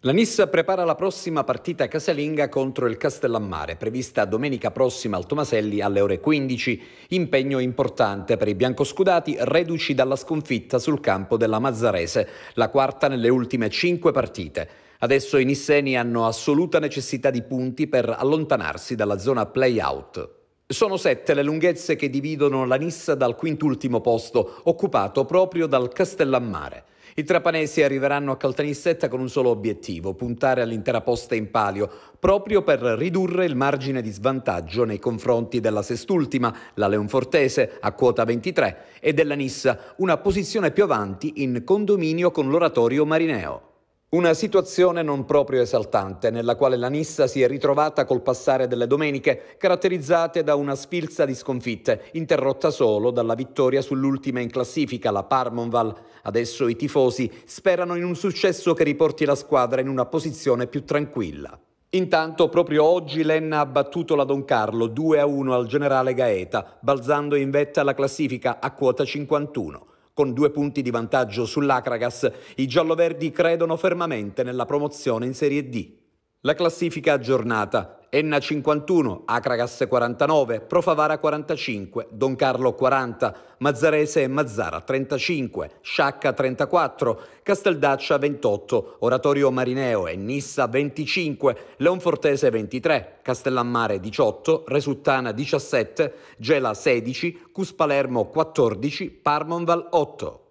La Nissa prepara la prossima partita casalinga contro il Castellammare, prevista domenica prossima al Tomaselli alle ore 15. Impegno importante per i biancoscudati, reduci dalla sconfitta sul campo della Mazzarese, la quarta nelle ultime cinque partite. Adesso i nisseni hanno assoluta necessità di punti per allontanarsi dalla zona play-out. Sono sette le lunghezze che dividono la Nissa dal quintultimo posto, occupato proprio dal Castellammare. I trapanesi arriveranno a Caltanissetta con un solo obiettivo, puntare all'intera posta in palio, proprio per ridurre il margine di svantaggio nei confronti della sest'ultima, la Leonfortese, a quota 23, e della Nissa, una posizione più avanti in condominio con l'oratorio Marineo. Una situazione non proprio esaltante, nella quale la Nissa si è ritrovata col passare delle domeniche, caratterizzate da una sfilza di sconfitte, interrotta solo dalla vittoria sull'ultima in classifica, la Parmonval. Adesso i tifosi sperano in un successo che riporti la squadra in una posizione più tranquilla. Intanto proprio oggi Lenna ha battuto la Don Carlo 2-1 al generale Gaeta, balzando in vetta alla classifica a quota 51. Con due punti di vantaggio sull'Acragas, i gialloverdi credono fermamente nella promozione in Serie D. La classifica aggiornata Enna 51, Acragas 49, Profavara 45, Don Carlo 40, Mazzarese e Mazzara 35, Sciacca 34, Casteldaccia 28, Oratorio Marineo e Nissa 25, Leonfortese 23, Castellammare 18, Resuttana 17, Gela 16, Cuspalermo 14, Parmonval 8.